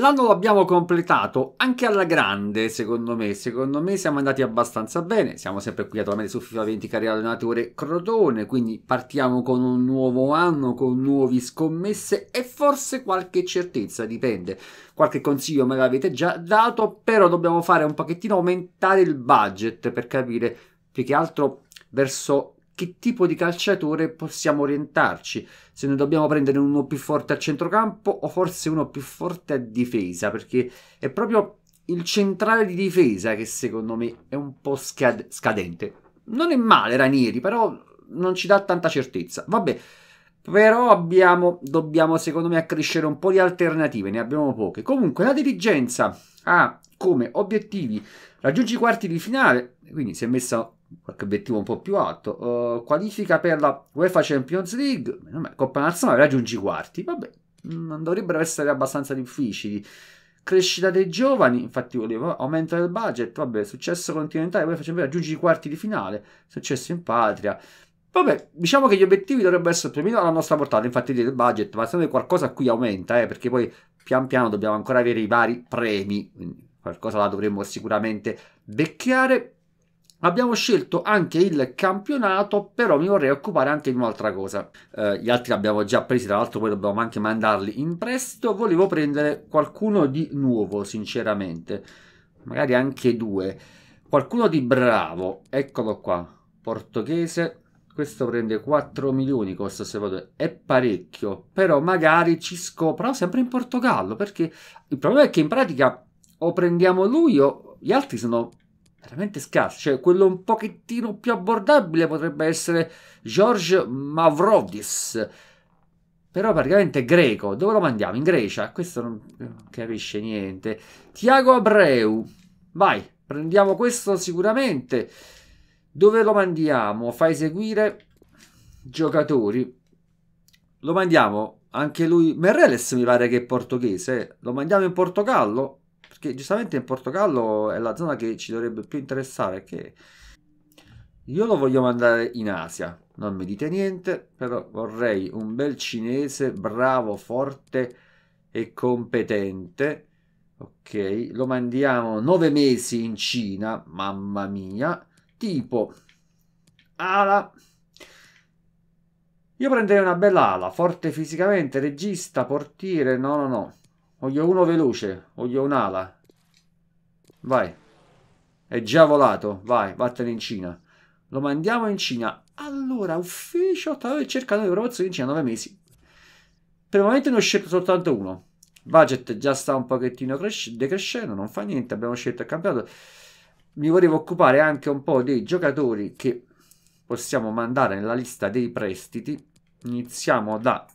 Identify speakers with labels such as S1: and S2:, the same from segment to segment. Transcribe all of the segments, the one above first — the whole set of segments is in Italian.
S1: L'anno l'abbiamo completato anche alla grande, secondo me. Secondo me siamo andati abbastanza bene. Siamo sempre qui attualmente su FIFA 20 Carriera allenatore Crotone, quindi partiamo con un nuovo anno, con nuove scommesse e forse qualche certezza, dipende. Qualche consiglio me l'avete già dato, però dobbiamo fare un pochettino aumentare il budget per capire più che altro verso che tipo di calciatore possiamo orientarci, se ne dobbiamo prendere uno più forte a centrocampo o forse uno più forte a difesa, perché è proprio il centrale di difesa che secondo me è un po' scad- scadente. Non è male Ranieri, però non ci dà tanta certezza. Vabbè, però abbiamo, dobbiamo secondo me accrescere un po' di alternative, ne abbiamo poche. Comunque la dirigenza ha come obiettivi raggiunge i quarti di finale, quindi si è messa qualche obiettivo un po' più alto. Uh, qualifica per la UEFA Champions League, Coppa Nazionale, raggiungi i quarti. Vabbè, non mm, dovrebbero essere abbastanza difficili. Crescita dei giovani, infatti volevo aumento del budget, vabbè, successo continentale, UEFA Champions raggiungi i quarti di finale, successo in patria. Vabbè, diciamo che gli obiettivi dovrebbero essere più o meno alla nostra portata, infatti il budget, ma se qualcosa qui aumenta, eh, perché poi pian piano dobbiamo ancora avere i vari premi, quindi qualcosa la dovremmo sicuramente becchiare. Abbiamo scelto anche il campionato, però mi vorrei occupare anche di un'altra cosa. Eh, gli altri li abbiamo già presi, tra l'altro poi dobbiamo anche mandarli in prestito. Volevo prendere qualcuno di nuovo, sinceramente. Magari anche due. Qualcuno di bravo, eccolo qua, portoghese. Questo prende 4 milioni, costa se vado, è parecchio, però magari ci scoprò sempre in Portogallo, perché il problema è che in pratica o prendiamo lui o gli altri sono veramente scarso, cioè quello un pochettino più abbordabile potrebbe essere George Mavrodis, però praticamente è greco, dove lo mandiamo? In Grecia? Questo non, capisce niente. Tiago Abreu, vai, prendiamo questo sicuramente. Dove lo mandiamo? Fa eseguire giocatori. Lo mandiamo anche lui, Merreles mi pare che è portoghese, eh. lo mandiamo in Portogallo, che giustamente in Portogallo è la zona che ci dovrebbe più interessare. Che io lo voglio mandare in Asia. Non mi dite niente, però vorrei un bel cinese bravo, forte e competente. Ok, lo mandiamo nove mesi in Cina, mamma mia. Tipo ala. Io prenderei una bella ala, forte fisicamente, regista, portiere, no, no, no. Voglio uno veloce, voglio un'ala. Vai. È già volato, vai, vattene in Cina. Lo mandiamo in Cina. Allora, ufficio, stavo cercando di promozione in Cina nove mesi. Per il momento ne ho scelto soltanto uno. Budget già sta un pochettino decrescendo, non fa niente, abbiamo scelto il campionato. Mi volevo occupare anche un po' dei giocatori che possiamo mandare nella lista dei prestiti. Iniziamo da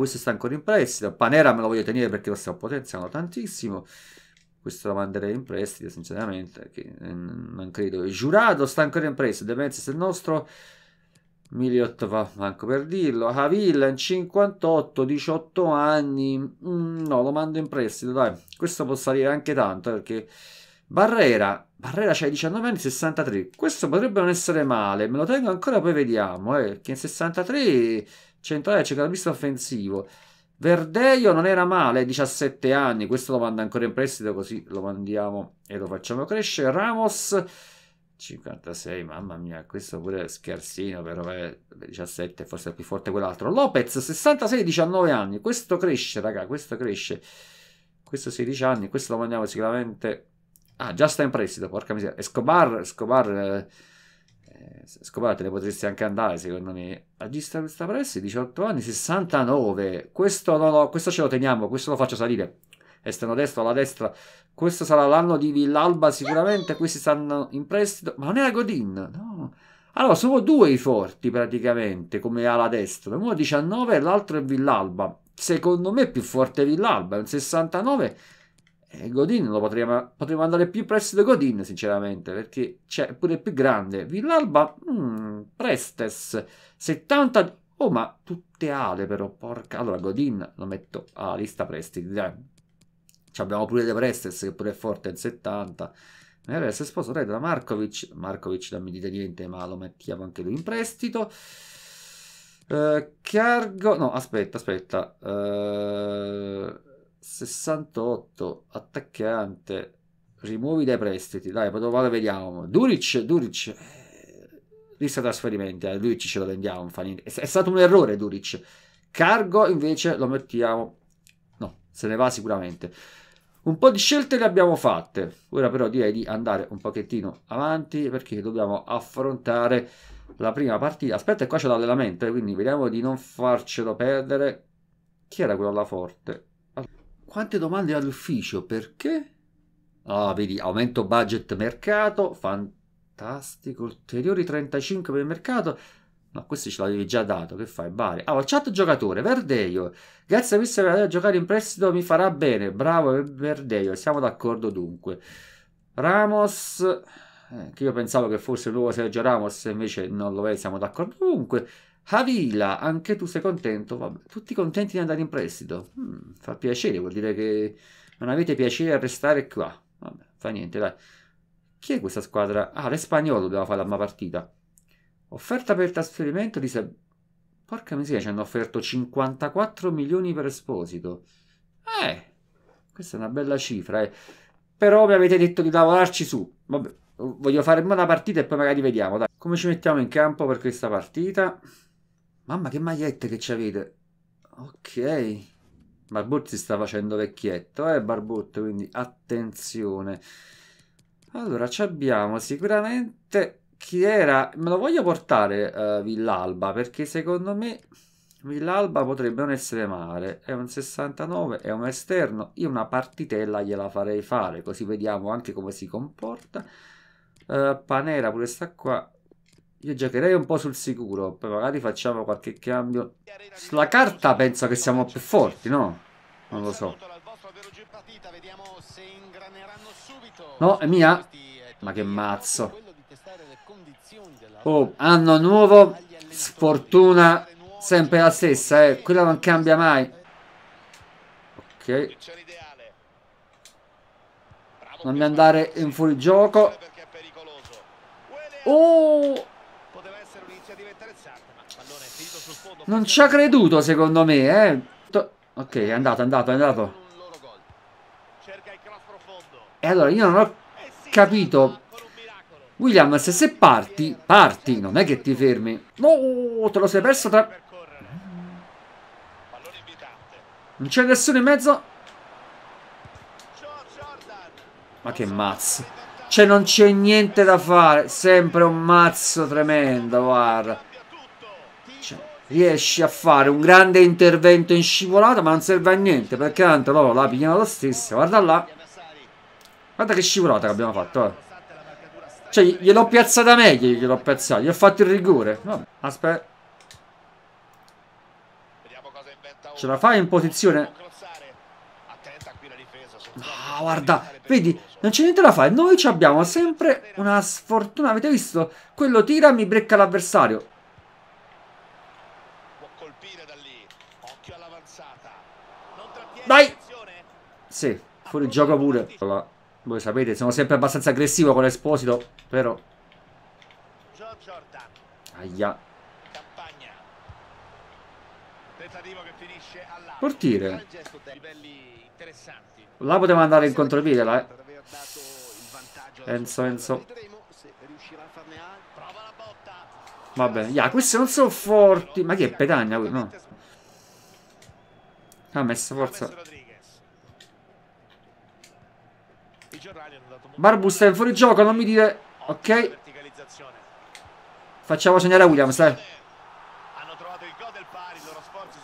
S1: questo sta ancora in prestito. Panera me lo voglio tenere perché lo stiamo potenziando tantissimo. Questo lo manderei in prestito, sinceramente, che mm, non credo. Giurato sta ancora in prestito. De Mensis è il nostro. Miliot va manco per dirlo. Havillan 58, 18 anni. Mm, no, lo mando in prestito, dai. Questo può salire anche tanto eh, perché Barrera, Barrera c'ha 19 anni, 63. Questo potrebbe non essere male. Me lo tengo ancora, poi vediamo, eh, che in 63 centrale centrocampista offensivo. Verdeio non era male, 17 anni, questo lo manda ancora in prestito così lo mandiamo e lo facciamo crescere. Ramos 56, mamma mia, questo pure è scherzino, però è 17 forse è più forte quell'altro. Lopez 66, 19 anni, questo cresce, raga, questo cresce. Questo 16 anni, questo lo mandiamo sicuramente Ah, già sta in prestito, porca miseria. Escobar, Escobar eh, eh, scopate le potresti anche andare secondo me agista questa Pressi 18 anni 69 questo, no, no, questo ce lo teniamo questo lo faccio salire esterno destro alla destra questo sarà l'anno di Villalba sicuramente questi stanno in prestito ma non era Godin no allora sono due i forti praticamente come ala destra uno 19 e l'altro è Villalba secondo me più forte Villalba è un 69 e eh, Godin lo potremmo, potremmo andare più presto di Godin, sinceramente, perché c'è pure più grande. Villalba, mm, Prestes, 70... Oh, ma tutte ale però, porca... Allora, Godin lo metto a lista prestiti, dai. Ci abbiamo pure De Prestes, che pure è forte in 70. Magari se sposo re della Markovic. Markovic non mi dite niente, ma lo mettiamo anche lui in prestito. Uh, Cargo... No, aspetta, aspetta. Uh... 68 attaccante rimuovi dai prestiti dai provare vediamo Duric Duric eh, lista trasferimenti a eh, Duric ce lo vendiamo È, stato un errore Duric Cargo invece lo mettiamo no se ne va sicuramente un po' di scelte le abbiamo fatte ora però direi di andare un pochettino avanti perché dobbiamo affrontare la prima partita aspetta qua c'è l'allenamento eh, quindi vediamo di non farcelo perdere chi era quello alla forte quante domande all'ufficio? Perché? Ah, vedi, aumento budget mercato, fantastico, ulteriori 35 per il mercato. Ma questo ce l'avevi già dato, che fai? Bari. Ah, chat giocatore, Verdeio. Grazie a questa a giocare in prestito mi farà bene. Bravo Verdeio, siamo d'accordo dunque. Ramos, eh, che io pensavo che fosse il nuovo Sergio Ramos, invece non lo è, siamo d'accordo dunque. Havila, anche tu sei contento? Vabbè, tutti contenti di andare in prestito. Mm, fa piacere, vuol dire che non avete piacere a restare qua. Vabbè, fa niente, dai. Chi è questa squadra? Ah, l'Espagnolo doveva fare la mia partita. Offerta per il trasferimento di... Se... Porca miseria, ci hanno offerto 54 milioni per Esposito. Eh, questa è una bella cifra, eh. Però mi avete detto di lavorarci su. Vabbè, voglio fare una partita e poi magari vediamo, dai. Come ci mettiamo in campo per questa partita? Mamma che magliette che ci avete. Ok. Barbut si sta facendo vecchietto, eh Barbut, quindi attenzione. Allora, ci abbiamo sicuramente chi era... Me lo voglio portare uh, Villalba, perché secondo me Villalba potrebbe non essere male. È un 69, è un esterno. Io una partitella gliela farei fare, così vediamo anche come si comporta. Uh, Panera pure sta qua io giocherei un po' sul sicuro, poi magari facciamo qualche cambio. Sulla carta penso che siamo più forti, no? Non lo so. No, è mia. Ma che mazzo. Oh, anno nuovo, sfortuna sempre la stessa, eh. Quella non cambia mai. Ok. Non mi andare in fuorigioco. Oh! Non ci ha creduto secondo me, eh. Ok, è andato, è andato, è andato. E allora io non ho capito. Williams, se parti, parti, non è che ti fermi. No, oh, te lo sei perso tra... Non c'è nessuno in mezzo. Ma che mazzo. Cioè non c'è niente da fare. Sempre un mazzo tremendo, guarda riesce a fare un grande intervento in scivolata ma non serve a niente perché tanto loro la pigliano lo stesso guarda là guarda che scivolata che abbiamo fatto eh. cioè gliel'ho piazzata meglio gliel'ho piazzata gli ho fatto il rigore no, aspetta ce la fai in posizione Ah, no, guarda, vedi, non c'è niente da fare. Noi abbiamo sempre una sfortuna. Avete visto? Quello tira, mi brecca l'avversario. Dai! Sì, fuori gioco pure. Allora, voi sapete, sono sempre abbastanza aggressivo con l'esposito, però... Aia. Portiere. La poteva andare in contropiede, là, eh. Enzo, Enzo. Vabbè, yeah, questi non sono forti. Ma chi è Petagna? No. Ah, ha messo forza. Barbus è fuori gioco, non mi dire... Ok. Facciamo segnare Williams, eh.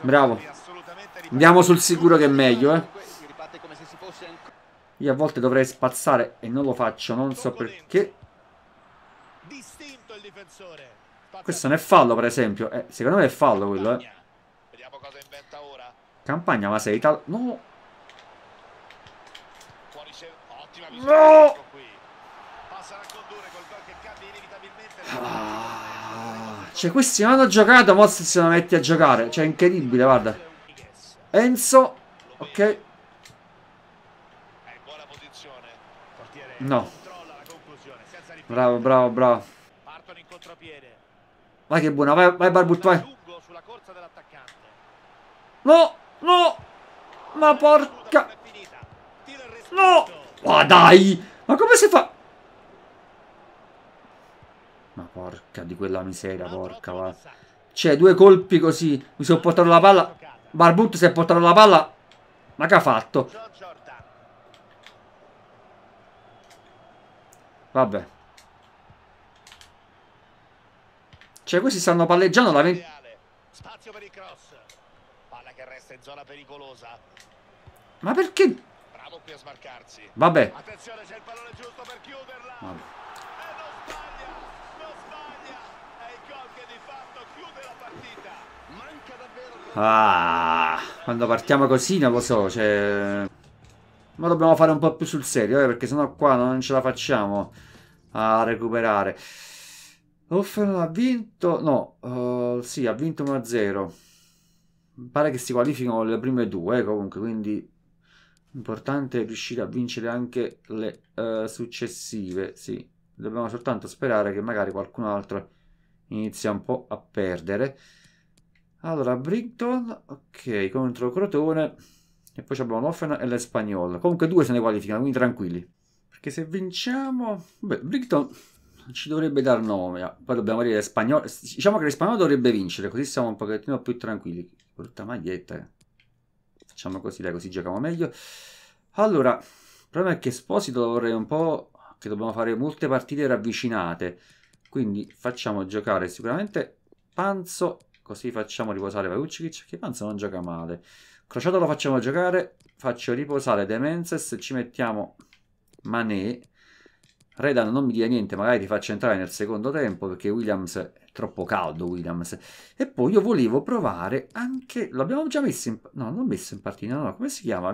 S1: Bravo. Andiamo sul sicuro che è meglio, eh. Io a volte dovrei spazzare e non lo faccio, non so perché. Questo non è fallo, per esempio. Eh, secondo me è fallo quello, eh. Vediamo cosa inventa ora. Campagna ma sei tal... No! No! Ecco ah, cioè questi non hanno giocato, mo se la metti a giocare. Cioè è incredibile, guarda. Enzo. Ok. Eh, no. Bravo, bravo, bravo. Vai che buona, vai, vai Barbut, vai. No! No! Ma porca... No! Ma dai! Ma come si fa... Ma porca di quella miseria, porca va. Cioè, due colpi così. Mi sono portato la palla. Barbut si è portato la palla. Ma che ha fatto? Vabbè. Cioè, questi stanno palleggiando la 20... Spazio per il cross che resta in zona pericolosa. Ma perché? Bravo qui a smarcarsi. Vabbè. Attenzione, c'è il pallone giusto per chiuderla. Vabbè. Eh, ah, quando partiamo così non lo so, cioè... Ma dobbiamo fare un po' più sul serio, eh, perché sennò qua non ce la facciamo a recuperare. Offen ha vinto, no, uh, sì, ha vinto 1-0 pare che si qualificano le prime due comunque, quindi importante è riuscire a vincere anche le uh, successive, sì. Dobbiamo soltanto sperare che magari qualcun altro inizia un po' a perdere. Allora, Brigton, ok, contro Crotone. E poi abbiamo l'Offen e l'Espagnol. Comunque due se ne qualificano, quindi tranquilli. Perché se vinciamo... Beh, Brigton ci dovrebbe dar nome. Ah, poi dobbiamo dire l'Espagnol. Diciamo che l'Espagnol dovrebbe vincere, così siamo un pochettino più tranquilli brutta maglietta. Eh. Facciamo così, dai, così giochiamo meglio. Allora, il problema è che Esposito lo vorrei un po'... che dobbiamo fare molte partite ravvicinate. Quindi facciamo giocare sicuramente Panzo, così facciamo riposare Varucic, che Panzo non gioca male. Crociato lo facciamo giocare, faccio riposare Demenses, ci mettiamo manè Redan non mi dia niente, magari ti faccio entrare nel secondo tempo perché Williams è troppo caldo. Williams. E poi io volevo provare anche. L'abbiamo già messo in. No, non messo in partita. No, come si chiama?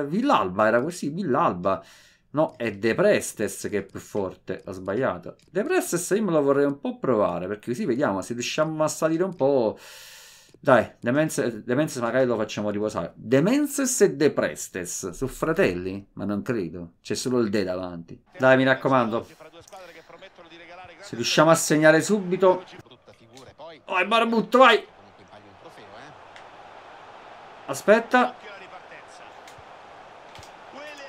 S1: Uh, Villalba era così. Villalba. No, è De Prestes che è più forte. Ho sbagliato. De Prestes io me lo vorrei un po' provare perché così vediamo se riusciamo a salire un po'. Dai, Demenses magari lo facciamo riposare. Demenses e Deprestes, su fratelli? Ma non credo, c'è solo il De davanti. Dai, mi raccomando. Se riusciamo a segnare subito... Vai, Barbutto, vai! Aspetta.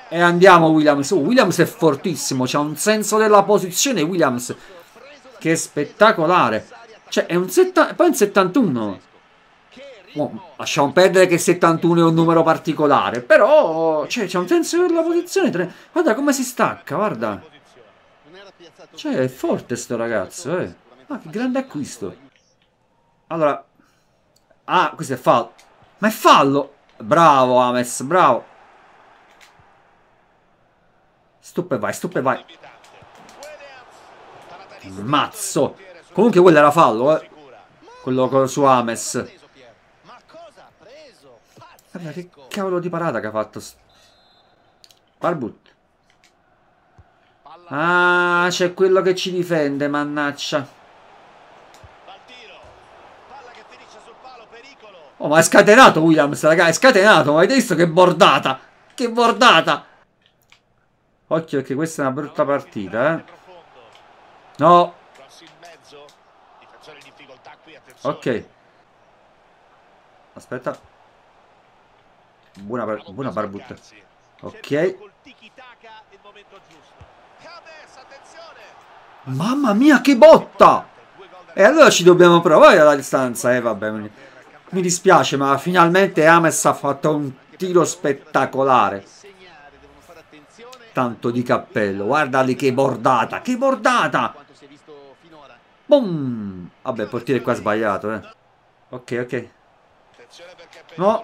S1: E andiamo Williams. Oh, Williams è fortissimo, c'ha un senso della posizione Williams. Che spettacolare. Cioè, è un... Setta... Poi è un 71 lasciamo perdere che 71 è un numero particolare, però cioè, c'è un senso per la posizione 3. Guarda come si stacca, guarda. Cioè, è forte sto ragazzo, eh. ah, che grande acquisto. Allora... Ah, questo è fallo. Ma è fallo! Bravo, Ames, bravo. Stuppe vai, stuppe vai. Mazzo. Comunque quello era fallo, eh. Quello su Ames. Guarda che cavolo di parata che ha fatto Barbut Ah c'è quello che ci difende Mannaccia Oh ma è scatenato Williams raga È scatenato ma avete visto che bordata Che bordata Occhio perché questa è una brutta partita eh. No Ok Aspetta Buona, bar buona barbutta. Ok. Mamma mia, che botta! E allora ci dobbiamo provare alla distanza. eh, vabbè, mi dispiace, ma finalmente Ames ha fatto un tiro spettacolare. Tanto di cappello. Guardali che bordata, che bordata! Boom! Vabbè, portiere qua sbagliato, eh. Ok, ok. No,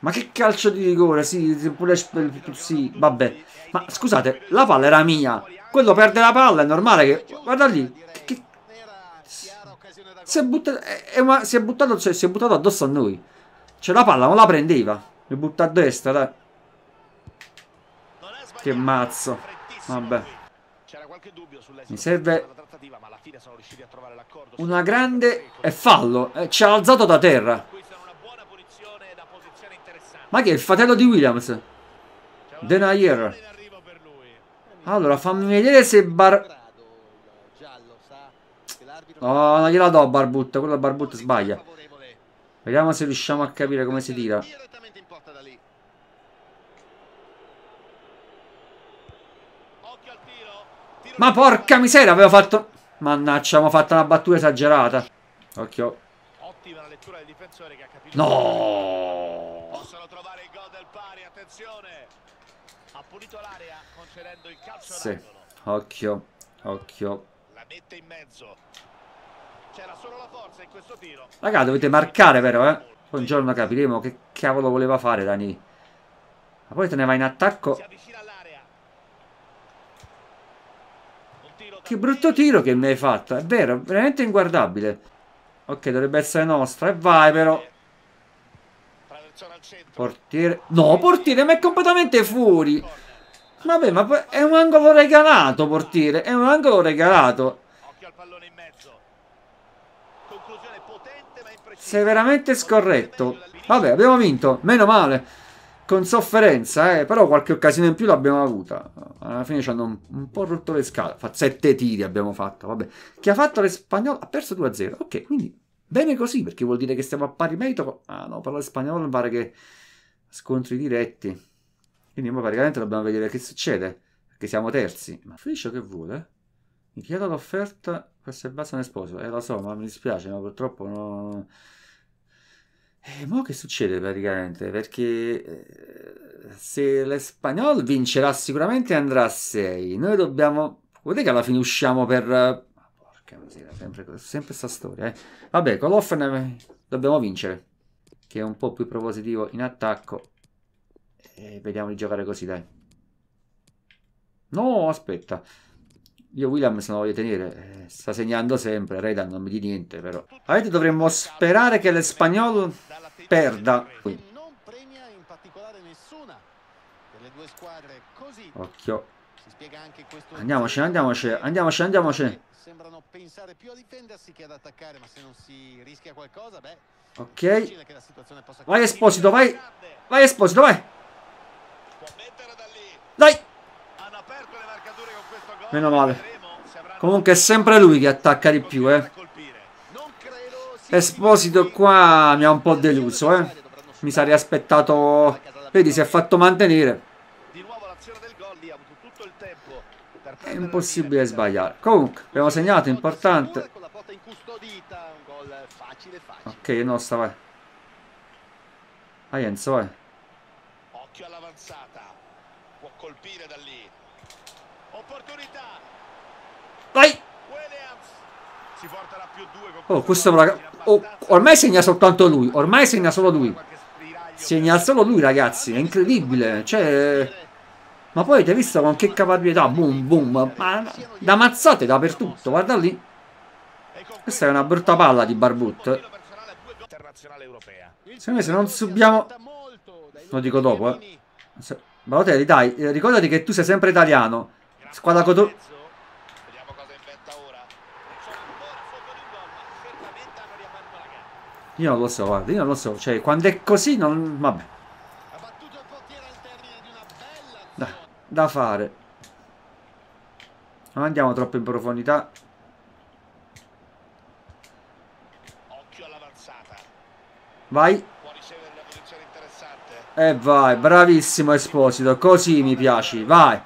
S1: Ma che calcio di rigore, sì, pure sì, vabbè. Ma scusate, la palla era mia. Quello perde la palla, è normale che... Guarda lì. Che, che... Si, è buttato, è una... si, è buttato, cioè, si è buttato addosso a noi. Cioè la palla non la prendeva. Mi butta a destra, dai. Che mazzo. Vabbè. Mi serve una grande... E fallo. Eh, ci ha alzato da terra. Ma che è il fratello di Williams? Denayer. Allora, fammi vedere se Bar... Oh, non gliela do a Barbut, quello da Barbut sbaglia. Vediamo se riusciamo a capire come si tira. Ma porca miseria, avevo fatto... Mannaggia, avevo fatto una battuta esagerata. Occhio lettura del difensore che ha capito. No! Possono trovare il gol del pari, attenzione. Ha pulito l'area concedendo il calcio sì. Occhio, occhio. La mette in mezzo. C'era solo la forza in questo
S2: tiro. Raga,
S1: dovete marcare però, eh? Un giorno capiremo che cavolo voleva fare Dani. Ma poi te ne va in attacco. Che brutto tiro che mi hai fatto, è vero, veramente inguardabile. Ok, dovrebbe essere nostra. E vai però. Portiere... No, portiere, ma è completamente fuori. Vabbè, ma è un angolo regalato, portiere. È un angolo regalato. Sei veramente scorretto. Vabbè, abbiamo vinto. Meno male. Con sofferenza, eh. Però qualche occasione in più l'abbiamo avuta. Alla fine ci hanno un, un po' rotto le scale. Fa sette tiri abbiamo fatto. Vabbè. Chi ha fatto l'Espagnolo ha perso 2-0. Ok, quindi Bene così, perché vuol dire che siamo a pari merito. Ah no, parla spagnolo, mi pare che scontri diretti. Quindi ma praticamente dobbiamo vedere che succede, perché siamo terzi. Ma Friscio che vuole? Mi chiedo l'offerta per Sebastian Esposito. Eh lo so, ma mi dispiace, ma purtroppo no... E eh, mo che succede praticamente? Perché eh, se l'Espagnol vincerà sicuramente andrà a 6. Noi dobbiamo... Vedete che alla fine usciamo per Porca miseria, sempre, sempre sta storia. Eh. Vabbè, con l'Offen dobbiamo vincere, che è un po' più propositivo in attacco. E vediamo di giocare così, dai. No, aspetta. Io William se lo voglio tenere, eh, sta segnando sempre, Redan non mi di niente però. Avete dovremmo sperare che l'Espagnol perda qui. Occhio. Andiamoci, andiamoci, andiamoci, andiamoci sembrano pensare più a difendersi che ad attaccare, ma se non si rischia qualcosa, beh, ok. Vai Esposito, vai. Vai Esposito, vai. Dai. Meno male. Comunque è sempre lui che attacca di più, eh. Esposito qua mi ha un po' deluso, eh. Mi sarei aspettato... Vedi, si è fatto mantenere. è impossibile sbagliare. Comunque, abbiamo segnato, importante. Ok, nostra, vai. Vai Enzo, vai. Occhio all'avanzata. Può colpire da lì. Opportunità. Vai! Oh, questo raga... Oh, ormai segna soltanto lui. Ormai segna solo lui. Segna solo lui, ragazzi. È incredibile. Cioè... Ma poi avete visto con che caparbietà, boom, boom, ma, da mazzate dappertutto, guarda lì. Questa è una brutta palla di Barbut. Secondo me se non subiamo... Lo dico dopo, eh. Balotelli, dai, eh, ricordati che tu sei sempre italiano. Squadra Cotone. Io non lo so, guarda, io non lo so. Cioè, quando è così non... Vabbè. da fare non andiamo troppo in profondità vai e vai bravissimo Esposito così mi piaci vai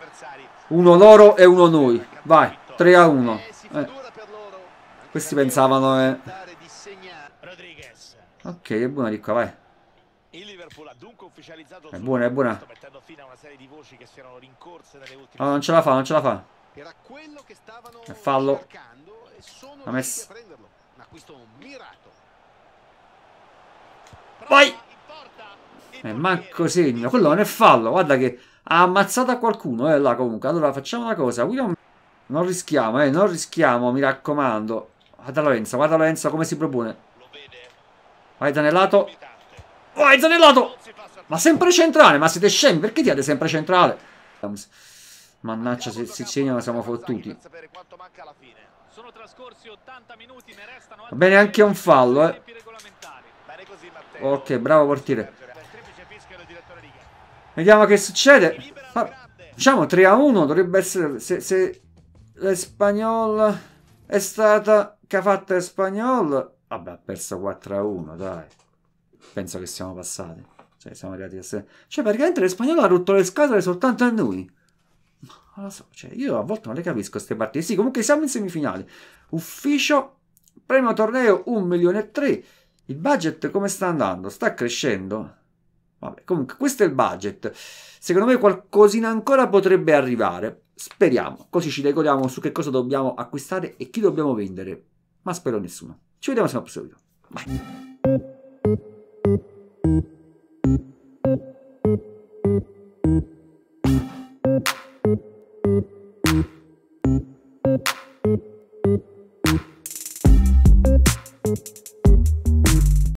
S1: uno loro e uno noi vai 3 a 1 eh. eh. questi pensavano eh. ok è buona di qua vai il Liverpool
S2: ha dunque ufficializzato È buona, è buona.
S1: mettendo fine a una serie di voci
S2: che si erano rincorse nelle ultime
S1: No, non ce la fa, non ce la fa. Era quello che stavano è fallo. cercando e sono a prenderlo. Un acquisto mirato. Vai! Eh, manco segno, quello non è fallo, guarda che ha ammazzato qualcuno, eh, là comunque. Allora facciamo una cosa, William... Non rischiamo, eh, non rischiamo, mi raccomando. Guarda Lorenzo, guarda Lorenzo come si propone. Vai da nel lato. Vai, oh, zanellato! Ma sempre centrale, ma siete scemi, perché tirate sempre centrale? Mannaggia, se si segnano siamo fottuti. Va bene anche un fallo, eh. Ok, bravo portiere. Vediamo che succede. diciamo 3 a 1 dovrebbe essere... Se, se l'Espagnol è stata... Che ha fatto l'Espagnol... Vabbè, ha perso 4 a 1, dai penso che siamo passati. Cioè, siamo arrivati a se... Cioè, praticamente l'Espagnolo ha rotto le scatole soltanto a noi. Non lo so, cioè, io a volte non le capisco queste partite. Sì, comunque siamo in semifinale. Ufficio, premio torneo 1 milione e 3. Il budget come sta andando? Sta crescendo? Vabbè, comunque questo è il budget. Secondo me qualcosina ancora potrebbe arrivare. Speriamo. Così ci regoliamo su che cosa dobbiamo acquistare e chi dobbiamo vendere. Ma spero nessuno. Ci vediamo se non video. Bye. Thank you.